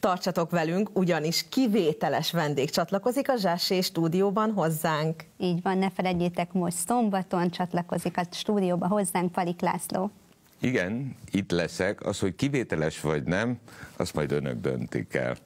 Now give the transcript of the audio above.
Tartsatok velünk, ugyanis kivételes vendég csatlakozik a Zsásé stúdióban hozzánk. Így van, ne felejtjétek, most szombaton csatlakozik a stúdióba hozzánk Falik László. Igen, itt leszek, az, hogy kivételes vagy nem, azt majd önök döntik el.